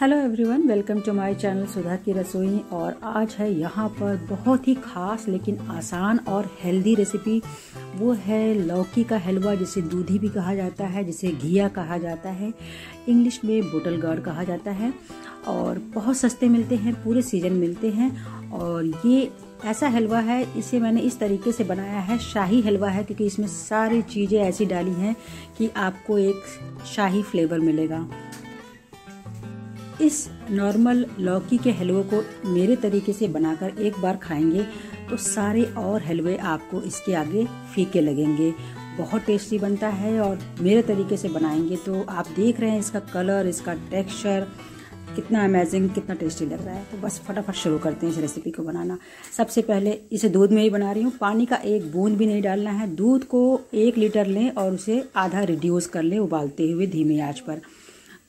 hello everyone welcome to my channel Sudha की रसोई और आज है यहाँ पर बहुत ही खास लेकिन आसान और हेल्दी रेसिपी वो है लौकी का हलवा जिसे दूधी भी कहा जाता है जिसे घिया कहा जाता है इंग्लिश में बोटल गार्ड कहा जाता है और बहुत सस्ते मिलते हैं पूरे सीजन मिलते हैं और ये ऐसा हलवा है इसे मैंने इस तरीके से बनाया है शाही हलवा है क्योंकि इसमें सारी चीज़ें ऐसी डाली हैं कि आपको एक शाही फ्लेवर मिलेगा इस नॉर्मल लौकी के हलवे को मेरे तरीके से बनाकर एक बार खाएंगे तो सारे और हलवे आपको इसके आगे फीके लगेंगे बहुत टेस्टी बनता है और मेरे तरीके से बनाएंगे तो आप देख रहे हैं इसका कलर इसका टेक्सचर कितना अमेजिंग कितना टेस्टी लग रहा है तो बस फटाफट शुरू करते हैं इस रेसिपी को बनाना सबसे पहले इसे दूध में ही बना रही हूँ पानी का एक बूंद भी नहीं डालना है दूध को एक लीटर लें और उसे आधा रिड्यूस कर लें उबालते हुए धीमी आँच पर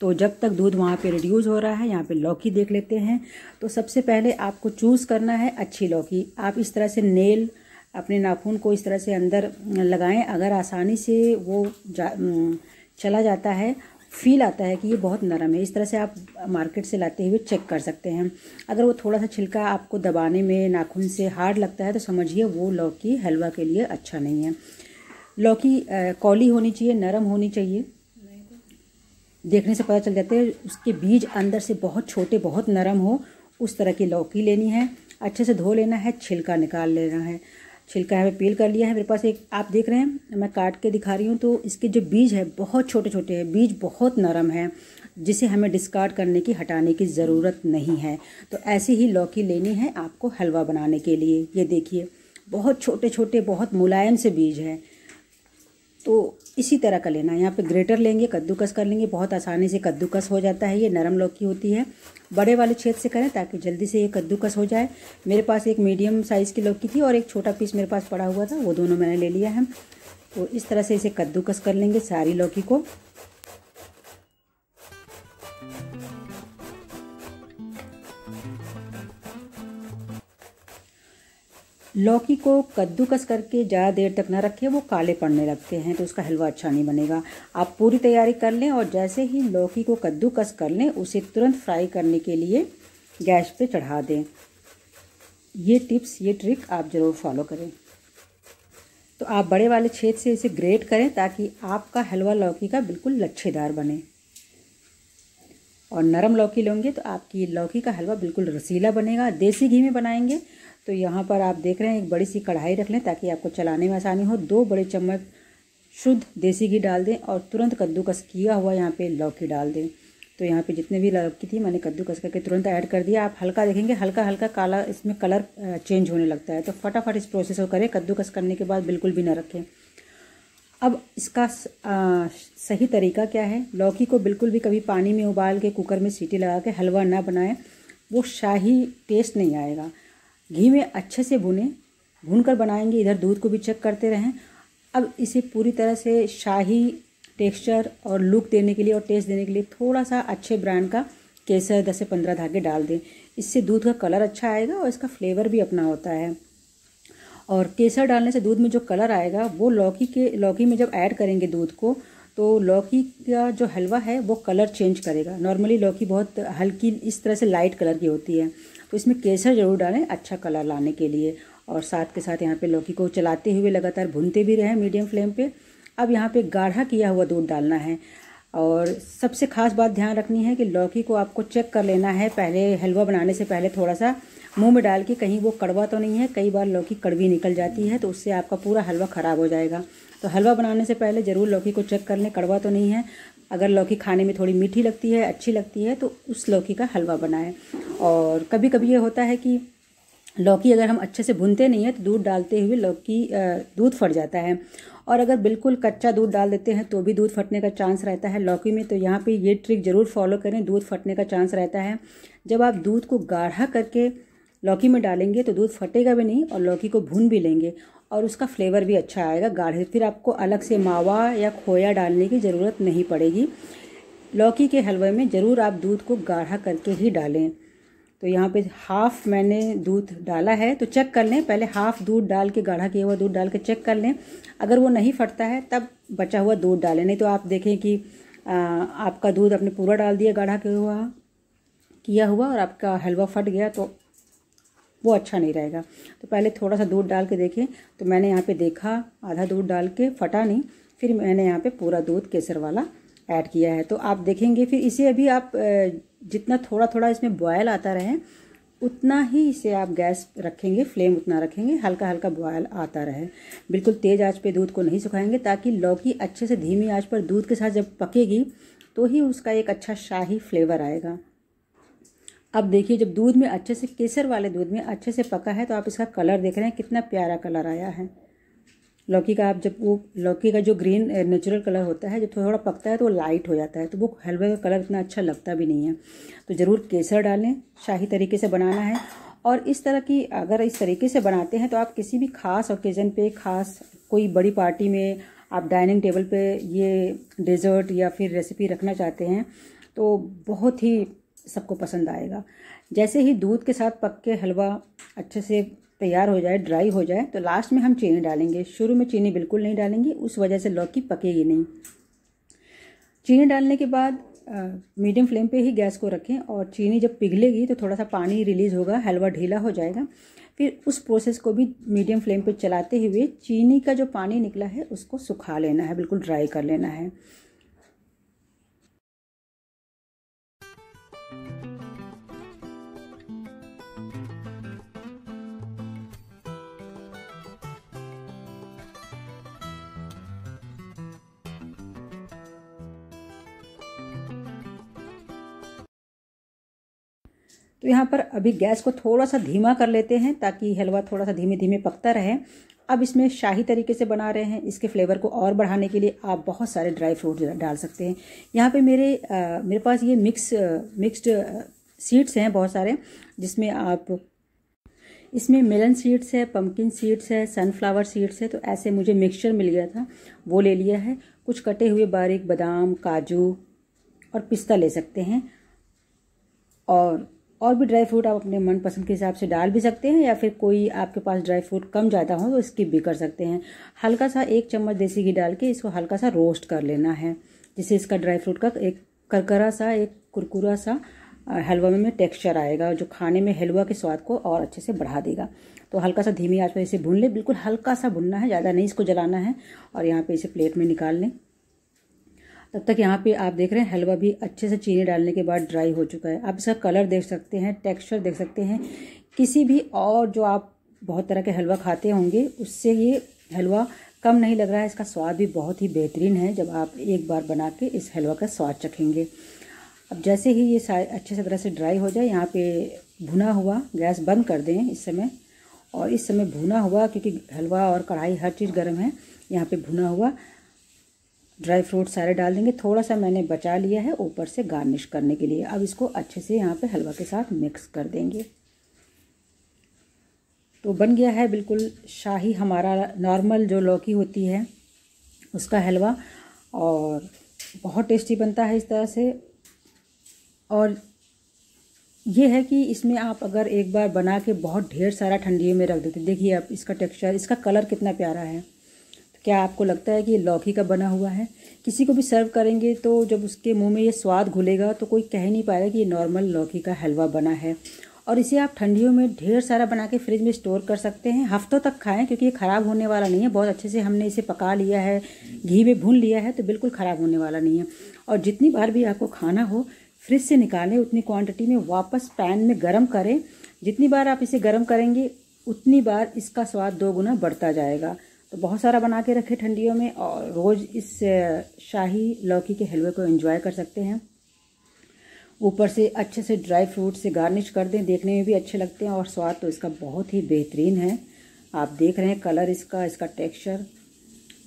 तो जब तक दूध वहाँ पे रिड्यूस हो रहा है यहाँ पे लौकी देख लेते हैं तो सबसे पहले आपको चूज़ करना है अच्छी लौकी आप इस तरह से नेल अपने नाखून को इस तरह से अंदर लगाएं अगर आसानी से वो जा, चला जाता है फील आता है कि ये बहुत नरम है इस तरह से आप मार्केट से लाते हुए चेक कर सकते हैं अगर वो थोड़ा सा छिलका आपको दबाने में नाखून से हार्ड लगता है तो समझिए वो लौकी हलवा के लिए अच्छा नहीं है लौकी कौली होनी चाहिए नरम होनी चाहिए देखने से पता चल जाता है उसके बीज अंदर से बहुत छोटे बहुत नरम हो उस तरह की लौकी लेनी है अच्छे से धो लेना है छिलका निकाल लेना है छिलका हमें पील कर लिया है मेरे पास एक आप देख रहे हैं मैं काट के दिखा रही हूँ तो इसके जो बीज है बहुत छोटे छोटे हैं बीज बहुत नरम है जिसे हमें डिस्कार्ड करने की हटाने की ज़रूरत नहीं है तो ऐसी ही लौकी लेनी है आपको हलवा बनाने के लिए ये देखिए बहुत छोटे छोटे बहुत मुलायम से बीज हैं तो इसी तरह का लेना है यहाँ पे ग्रेटर लेंगे कद्दूकस कर लेंगे बहुत आसानी से कद्दूकस हो जाता है ये नरम लौकी होती है बड़े वाले छेद से करें ताकि जल्दी से ये कद्दूकस हो जाए मेरे पास एक मीडियम साइज़ की लौकी थी और एक छोटा पीस मेरे पास पड़ा हुआ था वो दोनों मैंने ले लिया है तो इस तरह से इसे कद्दूकस कर लेंगे सारी लौकी को लौकी को कद्दूकस करके ज़्यादा देर तक ना रखें वो काले पड़ने लगते हैं तो उसका हलवा अच्छा नहीं बनेगा आप पूरी तैयारी कर लें और जैसे ही लौकी को कद्दूकस कर लें उसे तुरंत फ्राई करने के लिए गैस पे चढ़ा दें ये टिप्स ये ट्रिक आप ज़रूर फॉलो करें तो आप बड़े वाले छेद से इसे ग्रेट करें ताकि आपका हलवा लौकी का बिल्कुल लच्छेदार बने और नरम लौकी लेंगे तो आपकी लौकी का हलवा बिल्कुल रसीला बनेगा देसी घी में बनाएंगे तो यहाँ पर आप देख रहे हैं एक बड़ी सी कढ़ाई रख लें ताकि आपको चलाने में आसानी हो दो बड़े चम्मच शुद्ध देसी घी डाल दें और तुरंत कद्दूकस किया हुआ यहाँ पे लौकी डाल दें तो यहाँ पे जितने भी लौकी थी मैंने कद्दूकस करके तुरंत ऐड कर दिया आप हल्का देखेंगे हल्का हल्का काला इसमें कलर चेंज होने लगता है तो फटाफट इस प्रोसेस को करें कद्दूकस करने के बाद बिल्कुल भी ना रखें अब इसका सही तरीका क्या है लौकी को बिल्कुल भी कभी पानी में उबाल के कुकर में सीटी लगा के हलवा ना बनाएं वो शाही टेस्ट नहीं आएगा घी में अच्छे से भुने भून कर बनाएंगे इधर दूध को भी चेक करते रहें अब इसे पूरी तरह से शाही टेक्सचर और लुक देने के लिए और टेस्ट देने के लिए थोड़ा सा अच्छे ब्रांड का केसर दस से पंद्रह धागे डाल दें इससे दूध का कलर अच्छा आएगा और इसका फ्लेवर भी अपना होता है और केसर डालने से दूध में जो कलर आएगा वो लौकी के लौकी में जब ऐड करेंगे दूध को तो लौकी का जो हलवा है वो कलर चेंज करेगा नॉर्मली लौकी बहुत हल्की इस तरह से लाइट कलर की होती है तो इसमें केसर ज़रूर डालें अच्छा कलर लाने के लिए और साथ के साथ यहाँ पे लौकी को चलाते हुए लगातार भूनते भी रहें मीडियम फ्लेम पे अब यहाँ पे गाढ़ा किया हुआ दूध डालना है और सबसे खास बात ध्यान रखनी है कि लौकी को आपको चेक कर लेना है पहले हलवा बनाने से पहले थोड़ा सा मुंह में डाल के कहीं वो कड़वा तो नहीं है कई बार लौकी कड़वी निकल जाती है तो उससे आपका पूरा हलवा ख़राब हो जाएगा तो हलवा बनाने से पहले ज़रूर लौकी को चेक कर लें कड़वा तो नहीं है अगर लौकी खाने में थोड़ी मीठी लगती है अच्छी लगती है तो उस लौकी का हलवा बनाएं और कभी कभी ये होता है कि लौकी अगर हम अच्छे से भूनते नहीं हैं तो दूध डालते हुए लौकी दूध फट जाता है और अगर बिल्कुल कच्चा दूध डाल देते हैं तो भी दूध फटने का चांस रहता है लौकी में तो यहाँ पे ये ट्रिक ज़रूर फॉलो करें दूध फटने का चांस रहता है जब आप दूध को गाढ़ा करके लौकी में डालेंगे तो दूध फटेगा भी नहीं और लौकी को भून भी लेंगे और उसका फ्लेवर भी अच्छा आएगा गाढ़े फिर आपको अलग से मावा या खोया डालने की ज़रूरत नहीं पड़ेगी लौकी के हलवे में ज़रूर आप दूध को गाढ़ा करके ही डालें तो यहाँ पे हाफ मैंने दूध डाला है तो चेक कर लें पहले हाफ दूध डाल के गाढ़ा किया हुआ दूध डाल के चेक कर लें अगर वो नहीं फटता है तब बचा हुआ दूध डालें नहीं तो आप देखें कि आ, आपका दूध आपने पूरा डाल दिया गाढ़ा किया हुआ किया हुआ और आपका हलवा फट गया तो वो अच्छा नहीं रहेगा तो पहले थोड़ा सा दूध डाल के देखें तो मैंने यहाँ पर देखा आधा दूध डाल के फटा नहीं फिर मैंने यहाँ पर पूरा दूध केसर वाला ऐड किया है तो आप देखेंगे फिर इसे अभी आप जितना थोड़ा थोड़ा इसमें बॉयल आता रहे उतना ही इसे आप गैस रखेंगे फ्लेम उतना रखेंगे हल्का हल्का बॉयल आता रहे बिल्कुल तेज़ आंच पे दूध को नहीं सुखाएंगे ताकि लौकी अच्छे से धीमी आंच पर दूध के साथ जब पकेगी तो ही उसका एक अच्छा शाही फ्लेवर आएगा अब देखिए जब दूध में अच्छे से केसर वाले दूध में अच्छे से पका है तो आप इसका कलर देख रहे हैं कितना प्यारा कलर आया है लौकी का आप जब वो लौकी का जो ग्रीन नेचुरल कलर होता है जब थोड़ा पकता है तो वो लाइट हो जाता है तो वो हलवे का कलर इतना अच्छा लगता भी नहीं है तो ज़रूर केसर डालें शाही तरीके से बनाना है और इस तरह की अगर इस तरीके से बनाते हैं तो आप किसी भी खास ओकेज़न पे खास कोई बड़ी पार्टी में आप डाइनिंग टेबल पे ये डेजर्ट या फिर रेसिपी रखना चाहते हैं तो बहुत ही सबको पसंद आएगा जैसे ही दूध के साथ पक के हलवा अच्छे से तैयार हो जाए ड्राई हो जाए तो लास्ट में हम चीनी डालेंगे शुरू में चीनी बिल्कुल नहीं डालेंगे उस वजह से लौकी पकेगी नहीं चीनी डालने के बाद मीडियम फ्लेम पे ही गैस को रखें और चीनी जब पिघलेगी तो थोड़ा सा पानी रिलीज़ होगा हलवा ढीला हो जाएगा फिर उस प्रोसेस को भी मीडियम फ्लेम पे चलाते हुए चीनी का जो पानी निकला है उसको सुखा लेना है बिल्कुल ड्राई कर लेना है तो यहाँ पर अभी गैस को थोड़ा सा धीमा कर लेते हैं ताकि हलवा थोड़ा सा धीमे धीमे पकता रहे अब इसमें शाही तरीके से बना रहे हैं इसके फ्लेवर को और बढ़ाने के लिए आप बहुत सारे ड्राई फ्रूट डाल सकते हैं यहाँ पे मेरे आ, मेरे पास ये मिक्स मिक्स्ड सीड्स हैं बहुत सारे जिसमें आप इसमें मेलन सीड्स है पम्पकिन सीड्स है सनफ्लावर सीड्स है तो ऐसे मुझे मिक्सचर मिल गया था वो ले लिया है कुछ कटे हुए बारीक बादाम काजू और पिस्ता ले सकते हैं और और भी ड्राई फ्रूट आप अपने मनपसंद के हिसाब से डाल भी सकते हैं या फिर कोई आपके पास ड्राई फ्रूट कम ज़्यादा हो तो स्किप भी कर सकते हैं हल्का सा एक चम्मच देसी घी डाल के इसको हल्का सा रोस्ट कर लेना है जिससे इसका ड्राई फ्रूट का एक करकरा सा एक कुरकुरा सा हलवा में टेक्स्चर आएगा जो खाने में हलवा के स्वाद को और अच्छे से बढ़ा देगा तो हल्का सा धीमी आज पर इसे भून ले बिल्कुल हल्का सा भुनना है ज़्यादा नहीं इसको जलाना है और यहाँ पर इसे प्लेट में निकाल लें तब तक यहाँ पे आप देख रहे हैं हलवा भी अच्छे से चीनी डालने के बाद ड्राई हो चुका है आप इसका कलर देख सकते हैं टेक्सचर देख सकते हैं किसी भी और जो आप बहुत तरह के हलवा खाते होंगे उससे ये हलवा कम नहीं लग रहा है इसका स्वाद भी बहुत ही बेहतरीन है जब आप एक बार बना के इस हलवा का स्वाद चखेंगे अब जैसे ही ये अच्छे से तरह से ड्राई हो जाए यहाँ पे भुना हुआ गैस बंद कर दें इस समय और इस समय भुना हुआ क्योंकि हलवा और कढ़ाई हर चीज़ गर्म है यहाँ पे भुना हुआ ड्राई फ्रूट सारे डाल देंगे थोड़ा सा मैंने बचा लिया है ऊपर से गार्निश करने के लिए अब इसको अच्छे से यहाँ पे हलवा के साथ मिक्स कर देंगे तो बन गया है बिल्कुल शाही हमारा नॉर्मल जो लौकी होती है उसका हलवा और बहुत टेस्टी बनता है इस तरह से और ये है कि इसमें आप अगर एक बार बना के बहुत ढेर सारा ठंडियों में रख देते देखिए आप इसका टेक्सचर इसका कलर कितना प्यारा है क्या आपको लगता है कि ये लौकी का बना हुआ है किसी को भी सर्व करेंगे तो जब उसके मुंह में ये स्वाद घुलेगा तो कोई कह नहीं पाएगा कि ये नॉर्मल लौकी का हलवा बना है और इसे आप ठंडियों में ढेर सारा बना के फ्रिज में स्टोर कर सकते हैं हफ्तों तक खाएं क्योंकि ये ख़राब होने वाला नहीं है बहुत अच्छे से हमने इसे पका लिया है घी में भून लिया है तो बिल्कुल ख़राब होने वाला नहीं है और जितनी बार भी आपको खाना हो फ्रिज से निकालें उतनी क्वांटिटी में वापस पैन में गर्म करें जितनी बार आप इसे गर्म करेंगे उतनी बार इसका स्वाद दो गुना बढ़ता जाएगा तो बहुत सारा बना के रखे ठंडियों में और रोज़ इस शाही लौकी के हलवे को एंजॉय कर सकते हैं ऊपर से अच्छे से ड्राई फ्रूट से गार्निश कर दें देखने में भी अच्छे लगते हैं और स्वाद तो इसका बहुत ही बेहतरीन है आप देख रहे हैं कलर इसका इसका टेक्सचर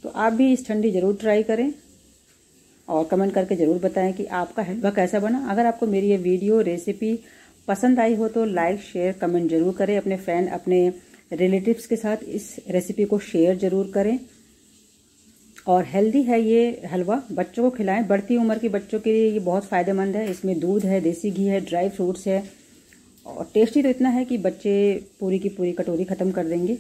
तो आप भी इस ठंडी ज़रूर ट्राई करें और कमेंट करके ज़रूर बताएं कि आपका हलवा कैसा बना अगर आपको मेरी ये वीडियो रेसिपी पसंद आई हो तो लाइक शेयर कमेंट ज़रूर करें अपने फ्रेंड अपने रिलेटिव्स के साथ इस रेसिपी को शेयर ज़रूर करें और हेल्दी है ये हलवा बच्चों को खिलाएं बढ़ती उम्र के बच्चों के लिए ये बहुत फ़ायदेमंद है इसमें दूध है देसी घी है ड्राई फ्रूट्स है और टेस्टी तो इतना है कि बच्चे पूरी की पूरी कटोरी ख़त्म कर देंगे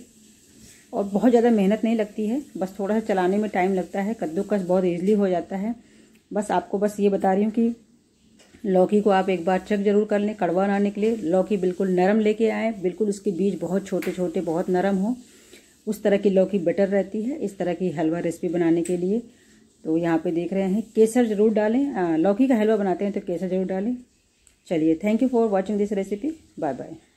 और बहुत ज़्यादा मेहनत नहीं लगती है बस थोड़ा सा चलाने में टाइम लगता है कद्दूकस बहुत ईजिली हो जाता है बस आपको बस ये बता रही हूँ कि लौकी को आप एक बार चेक जरूर कर लें कड़वा ना निकले लौकी बिल्कुल नरम लेके आए बिल्कुल उसके बीज बहुत छोटे छोटे बहुत नरम हो उस तरह की लौकी बेटर रहती है इस तरह की हलवा रेसिपी बनाने के लिए तो यहाँ पे देख रहे हैं केसर ज़रूर डालें लौकी का हलवा बनाते हैं तो केसर ज़रूर डालें चलिए thank you for watching this recipe bye bye